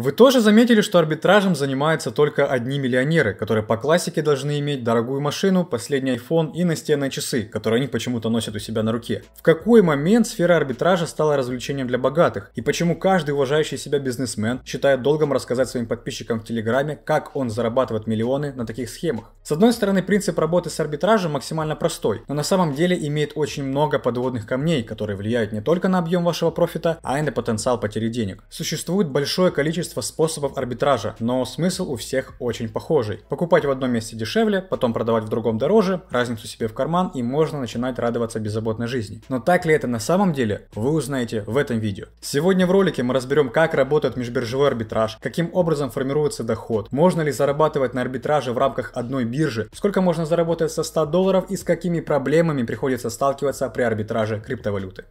Вы тоже заметили, что арбитражем занимаются только одни миллионеры, которые по классике должны иметь дорогую машину, последний iPhone и настенные часы, которые они почему-то носят у себя на руке. В какой момент сфера арбитража стала развлечением для богатых? И почему каждый уважающий себя бизнесмен считает долгом рассказать своим подписчикам в Телеграме, как он зарабатывает миллионы на таких схемах? С одной стороны, принцип работы с арбитражем максимально простой, но на самом деле имеет очень много подводных камней, которые влияют не только на объем вашего профита, а и на потенциал потери денег. Существует большое количество количество способов арбитража, но смысл у всех очень похожий. Покупать в одном месте дешевле, потом продавать в другом дороже, разницу себе в карман и можно начинать радоваться беззаботной жизни. Но так ли это на самом деле, вы узнаете в этом видео. Сегодня в ролике мы разберем, как работает межбиржевой арбитраж, каким образом формируется доход, можно ли зарабатывать на арбитраже в рамках одной биржи, сколько можно заработать со 100 долларов и с какими проблемами приходится сталкиваться при арбитраже криптовалюты.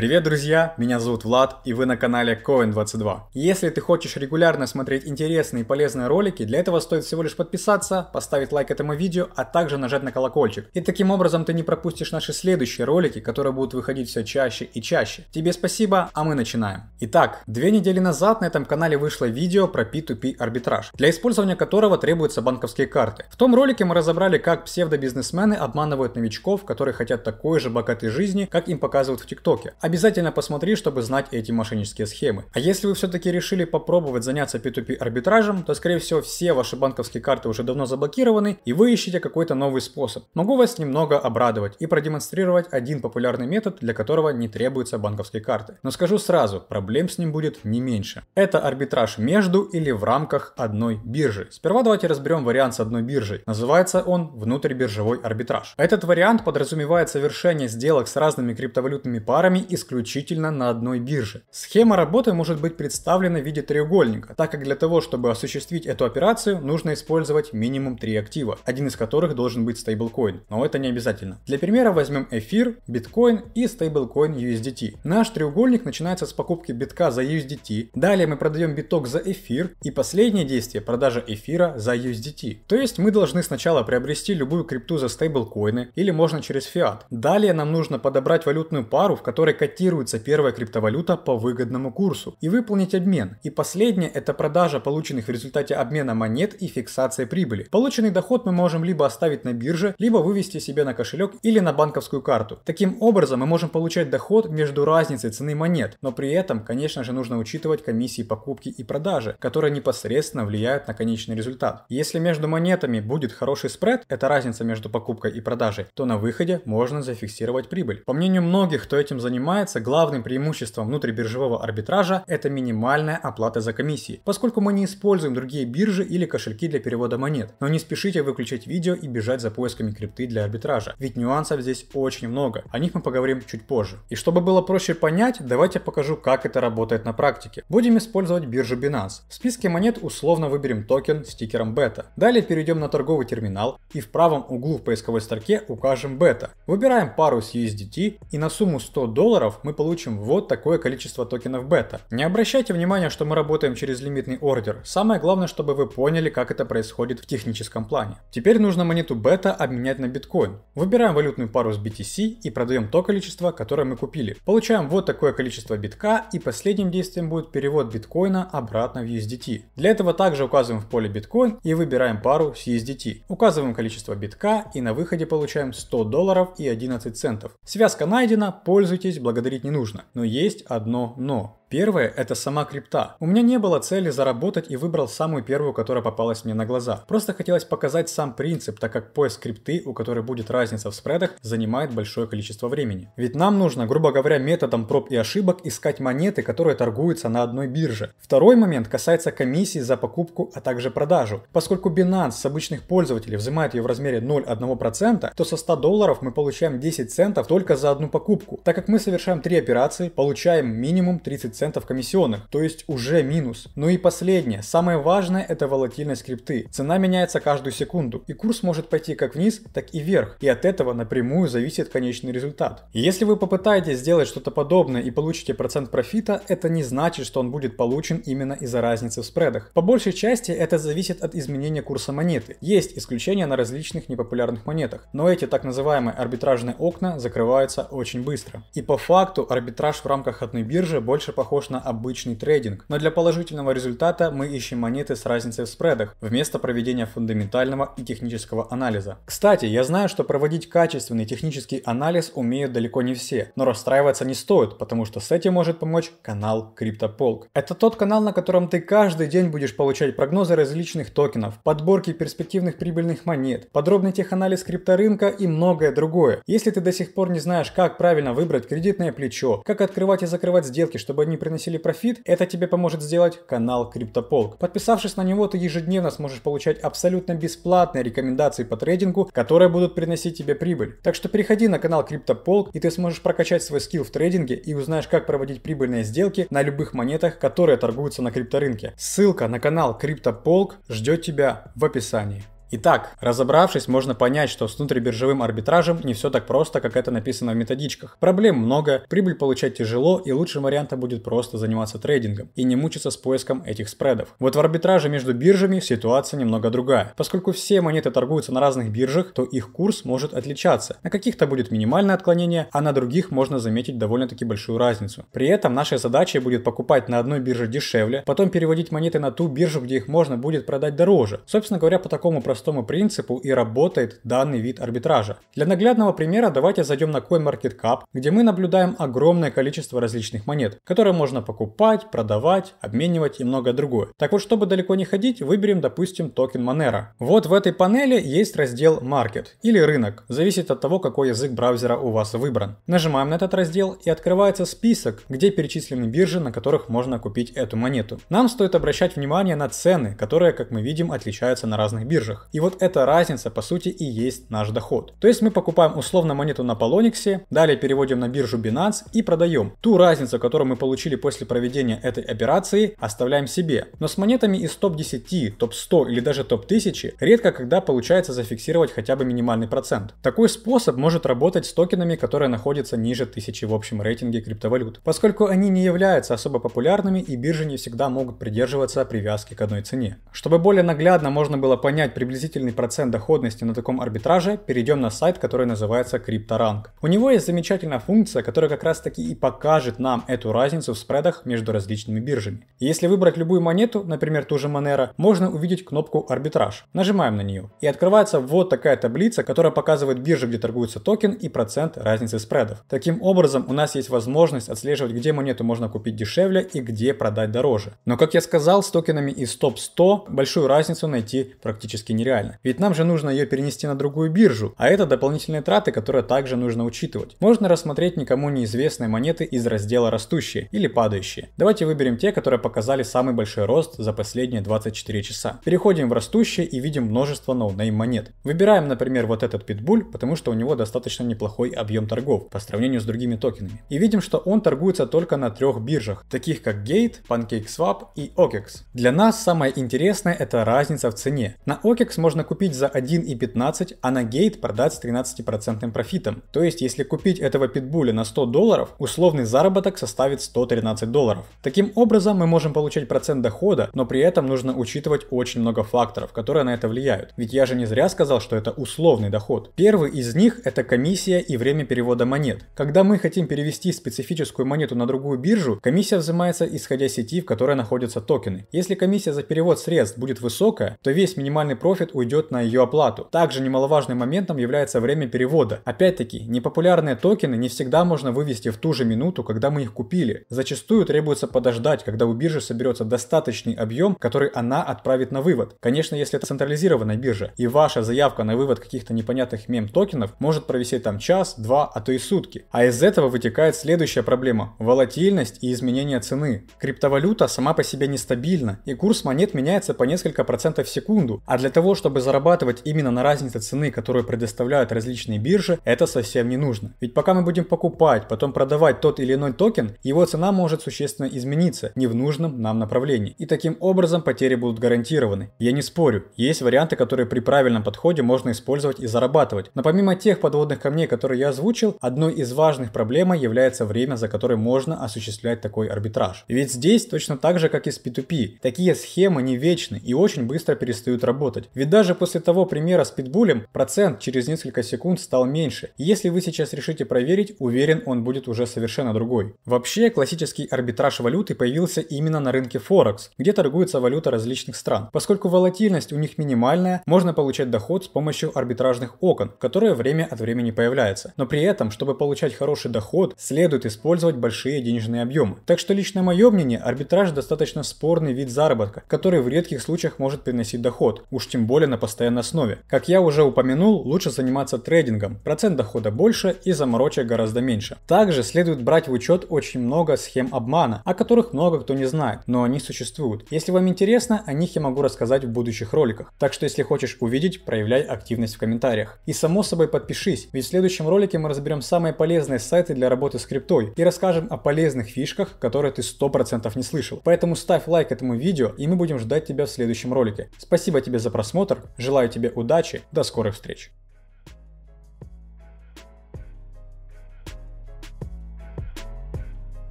Привет, друзья! Меня зовут Влад, и вы на канале Coin22. Если ты хочешь регулярно смотреть интересные и полезные ролики, для этого стоит всего лишь подписаться, поставить лайк этому видео, а также нажать на колокольчик. И таким образом ты не пропустишь наши следующие ролики, которые будут выходить все чаще и чаще. Тебе спасибо, а мы начинаем. Итак, две недели назад на этом канале вышло видео про P2P арбитраж, для использования которого требуются банковские карты. В том ролике мы разобрали, как псевдобизнесмены обманывают новичков, которые хотят такой же богатой жизни, как им показывают в ТикТоке. Обязательно посмотри, чтобы знать эти мошеннические схемы. А если вы все-таки решили попробовать заняться P2P арбитражем, то скорее всего все ваши банковские карты уже давно заблокированы и вы ищете какой-то новый способ. Могу вас немного обрадовать и продемонстрировать один популярный метод, для которого не требуются банковские карты. Но скажу сразу, проблем с ним будет не меньше. Это арбитраж между или в рамках одной биржи. Сперва давайте разберем вариант с одной биржей. Называется он внутрибиржевой арбитраж. Этот вариант подразумевает совершение сделок с разными криптовалютными парами и исключительно на одной бирже. Схема работы может быть представлена в виде треугольника, так как для того, чтобы осуществить эту операцию, нужно использовать минимум три актива, один из которых должен быть стейблкоин, но это не обязательно. Для примера возьмем эфир, биткоин и стейблкоин USDT. Наш треугольник начинается с покупки битка за USDT, далее мы продаем биток за эфир и последнее действие – продажа эфира за USDT. То есть мы должны сначала приобрести любую крипту за стейблкоины или можно через фиат. Далее нам нужно подобрать валютную пару, в которой котируется первая криптовалюта по выгодному курсу и выполнить обмен. И последнее – это продажа полученных в результате обмена монет и фиксация прибыли. Полученный доход мы можем либо оставить на бирже, либо вывести себе на кошелек или на банковскую карту. Таким образом, мы можем получать доход между разницей цены монет, но при этом, конечно же, нужно учитывать комиссии покупки и продажи, которые непосредственно влияют на конечный результат. Если между монетами будет хороший спред, это разница между покупкой и продажей, то на выходе можно зафиксировать прибыль. По мнению многих, кто этим занимается, понимается, главным преимуществом внутрибиржевого арбитража – это минимальная оплата за комиссии, поскольку мы не используем другие биржи или кошельки для перевода монет. Но не спешите выключить видео и бежать за поисками крипты для арбитража, ведь нюансов здесь очень много, о них мы поговорим чуть позже. И чтобы было проще понять, давайте покажу, как это работает на практике. Будем использовать биржу Binance. В списке монет условно выберем токен с тикером бета. Далее перейдем на торговый терминал и в правом углу в поисковой строке укажем бета. Выбираем пару с USDT и на сумму 100 долларов долларов мы получим вот такое количество токенов бета. Не обращайте внимания, что мы работаем через лимитный ордер. Самое главное, чтобы вы поняли, как это происходит в техническом плане. Теперь нужно монету бета обменять на биткоин. Выбираем валютную пару с BTC и продаем то количество, которое мы купили. Получаем вот такое количество битка и последним действием будет перевод биткоина обратно в USDT. Для этого также указываем в поле биткоин и выбираем пару с USDT. Указываем количество битка и на выходе получаем 100 долларов и 11 центов. Связка найдена, пользуйтесь, благодарю благодарить не нужно. Но есть одно но. Первое – это сама крипта. У меня не было цели заработать и выбрал самую первую, которая попалась мне на глаза. Просто хотелось показать сам принцип, так как поиск крипты, у которой будет разница в спредах, занимает большое количество времени. Ведь нам нужно, грубо говоря, методом проб и ошибок искать монеты, которые торгуются на одной бирже. Второй момент касается комиссии за покупку, а также продажу. Поскольку Binance с обычных пользователей взимает ее в размере 0,1%, то со 100 долларов мы получаем 10 центов только за одну покупку. Так как мы совершаем три операции, получаем минимум 30 процентов комиссионных, то есть уже минус. Ну и последнее, самое важное это волатильность крипты. Цена меняется каждую секунду, и курс может пойти как вниз, так и вверх, и от этого напрямую зависит конечный результат. Если вы попытаетесь сделать что-то подобное и получите процент профита, это не значит, что он будет получен именно из-за разницы в спредах. По большей части это зависит от изменения курса монеты. Есть исключения на различных непопулярных монетах, но эти так называемые арбитражные окна закрываются очень быстро. И по факту арбитраж в рамках одной биржи больше похож похож на обычный трейдинг, но для положительного результата мы ищем монеты с разницей в спредах, вместо проведения фундаментального и технического анализа. Кстати, я знаю, что проводить качественный технический анализ умеют далеко не все, но расстраиваться не стоит, потому что с этим может помочь канал CryptoPolk. Это тот канал, на котором ты каждый день будешь получать прогнозы различных токенов, подборки перспективных прибыльных монет, подробный теханализ крипторынка и многое другое. Если ты до сих пор не знаешь, как правильно выбрать кредитное плечо, как открывать и закрывать сделки, чтобы они приносили профит, это тебе поможет сделать канал CryptoPolk. Подписавшись на него, ты ежедневно сможешь получать абсолютно бесплатные рекомендации по трейдингу, которые будут приносить тебе прибыль. Так что переходи на канал CryptoPolk, и ты сможешь прокачать свой скилл в трейдинге и узнаешь, как проводить прибыльные сделки на любых монетах, которые торгуются на крипторынке. Ссылка на канал CryptoPolk ждет тебя в описании. Итак, разобравшись, можно понять, что с внутрибиржевым арбитражем не все так просто, как это написано в методичках. Проблем много, прибыль получать тяжело, и лучшим вариантом будет просто заниматься трейдингом и не мучиться с поиском этих спредов. Вот в арбитраже между биржами ситуация немного другая. Поскольку все монеты торгуются на разных биржах, то их курс может отличаться. На каких-то будет минимальное отклонение, а на других можно заметить довольно-таки большую разницу. При этом нашей задачей будет покупать на одной бирже дешевле, потом переводить монеты на ту биржу, где их можно будет продать дороже. Собственно говоря, по такому простому простому принципу и работает данный вид арбитража. Для наглядного примера давайте зайдем на CoinMarketCap, где мы наблюдаем огромное количество различных монет, которые можно покупать, продавать, обменивать и многое другое. Так вот, чтобы далеко не ходить, выберем, допустим, токен Monero. Вот в этой панели есть раздел Market или рынок, зависит от того, какой язык браузера у вас выбран. Нажимаем на этот раздел и открывается список, где перечислены биржи, на которых можно купить эту монету. Нам стоит обращать внимание на цены, которые, как мы видим, отличаются на разных биржах. И вот эта разница, по сути, и есть наш доход. То есть мы покупаем условно монету на Полониксе, далее переводим на биржу Binance и продаем. Ту разницу, которую мы получили после проведения этой операции, оставляем себе. Но с монетами из топ-10, топ-100 или даже топ-1000 редко когда получается зафиксировать хотя бы минимальный процент. Такой способ может работать с токенами, которые находятся ниже 1000 в общем рейтинге криптовалют, поскольку они не являются особо популярными и биржи не всегда могут придерживаться привязки к одной цене. Чтобы более наглядно можно было понять приблизительно приблизительный процент доходности на таком арбитраже, перейдем на сайт, который называется CryptoRank. У него есть замечательная функция, которая как раз таки и покажет нам эту разницу в спредах между различными биржами. Если выбрать любую монету, например ту же Monero, можно увидеть кнопку арбитраж. Нажимаем на нее. И открывается вот такая таблица, которая показывает биржи, где торгуется токен и процент разницы спредов. Таким образом, у нас есть возможность отслеживать, где монету можно купить дешевле и где продать дороже. Но как я сказал, с токенами из топ-100 большую разницу найти практически нереально нереально. Ведь нам же нужно ее перенести на другую биржу, а это дополнительные траты, которые также нужно учитывать. Можно рассмотреть никому неизвестные монеты из раздела «Растущие» или «Падающие». Давайте выберем те, которые показали самый большой рост за последние 24 часа. Переходим в «Растущие» и видим множество ноунейм монет. Выбираем, например, вот этот питбуль, потому что у него достаточно неплохой объем торгов по сравнению с другими токенами. И видим, что он торгуется только на трех биржах, таких как Gate, PancakeSwap и OKEX. Для нас самое интересное это разница в цене. На OKEX можно купить за 1,15, а на гейт продать с 13% профитом. То есть, если купить этого питбуля на 100 долларов, условный заработок составит 113 долларов. Таким образом, мы можем получать процент дохода, но при этом нужно учитывать очень много факторов, которые на это влияют. Ведь я же не зря сказал, что это условный доход. Первый из них – это комиссия и время перевода монет. Когда мы хотим перевести специфическую монету на другую биржу, комиссия взимается исходя сети, в которой находятся токены. Если комиссия за перевод средств будет высокая, то весь минимальный профит профит уйдет на ее оплату. Также немаловажным моментом является время перевода. Опять-таки, непопулярные токены не всегда можно вывести в ту же минуту, когда мы их купили. Зачастую требуется подождать, когда у биржи соберется достаточный объем, который она отправит на вывод. Конечно, если это централизированная биржа, и ваша заявка на вывод каких-то непонятных мем-токенов может провисеть там час, два, а то и сутки. А из этого вытекает следующая проблема – волатильность и изменение цены. Криптовалюта сама по себе нестабильна, и курс монет меняется по несколько процентов в секунду, а для того, того, чтобы зарабатывать именно на разнице цены, которую предоставляют различные биржи, это совсем не нужно. Ведь пока мы будем покупать, потом продавать тот или иной токен, его цена может существенно измениться не в нужном нам направлении. И таким образом потери будут гарантированы. Я не спорю, есть варианты, которые при правильном подходе можно использовать и зарабатывать. Но помимо тех подводных камней, которые я озвучил, одной из важных проблем является время, за которое можно осуществлять такой арбитраж. Ведь здесь точно так же, как и с P2P. Такие схемы не вечны и очень быстро перестают работать. Ведь даже после того примера с питбулем процент через несколько секунд стал меньше. если вы сейчас решите проверить, уверен, он будет уже совершенно другой. Вообще, классический арбитраж валюты появился именно на рынке Форекс, где торгуется валюта различных стран. Поскольку волатильность у них минимальная, можно получать доход с помощью арбитражных окон, которые время от времени появляются. Но при этом, чтобы получать хороший доход, следует использовать большие денежные объемы. Так что лично мое мнение, арбитраж достаточно спорный вид заработка, который в редких случаях может приносить доход. Уж тем более на постоянной основе. Как я уже упомянул, лучше заниматься трейдингом, процент дохода больше и заморочек гораздо меньше. Также следует брать в учет очень много схем обмана, о которых много кто не знает, но они существуют. Если вам интересно, о них я могу рассказать в будущих роликах, так что если хочешь увидеть, проявляй активность в комментариях. И само собой подпишись, ведь в следующем ролике мы разберем самые полезные сайты для работы с криптой и расскажем о полезных фишках, которые ты 100% не слышал. Поэтому ставь лайк этому видео и мы будем ждать тебя в следующем ролике. Спасибо тебе за просмотр просмотр, желаю тебе удачи, до скорых встреч.